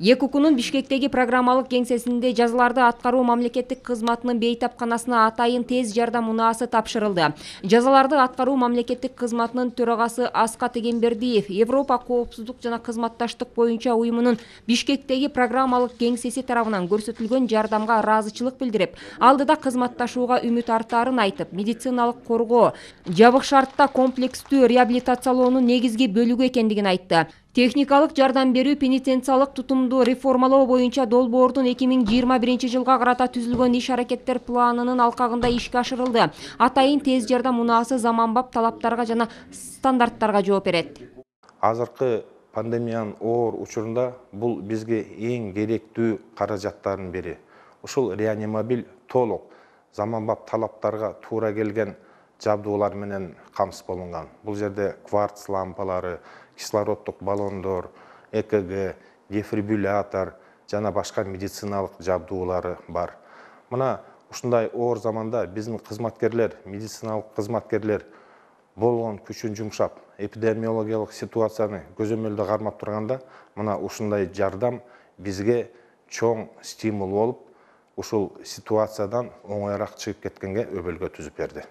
эккнун бишкектеги программалық кеңсесинде жазыларды аткаруу мамлекеттик кызматынын қанасына атайын тез жардам унаасы тапшырылды жазаларды атқару мамлекеттік қызматының төрагасы Асқа тегенбердиев европа коопсуздук жана қызматташтық бойынша ұйымының бішкектегі программалық кеңсеси тарабынан көрсетілген жардамға разычылық билдирип алдыда қызматташуға үмүт артаарын айтып медициналық коргоо жабық шартта комплекстүү реабилитациялоонун негизги бөлүгү экендигин айтты Техникалық жардам беру пенитенциялык тутумду реформалау бойынша долбоордун 2021 жылға жыйырма түзілген жылга әрекеттер планының алқағында аракеттер ашырылды атайын тез жардам унаасы заманбап талаптарға жана стандарттарга жооп берет азыркы пандемиянын оор учурунда бұл бізге ең керектүү каражаттардын бири ушул реанимобиль толук заманбап талаптарға туура келген менен камсыз болунган бул жерде кварц лампалары кислороддук баллондор экг дефибриллятор жана башка медициналык жабдуулары бар мына ушундай оор заманда биздин кызматкерлер медициналык кызматкерлер болгон күчүн жумшап эпидемиологиялык ситуацияны көзөмөлдө кармап турганда мына ушундай жардам бизге чоң стимул болуп ушул ситуациядан оңоюраак чыгып кеткенге өбөлгө түзүп берди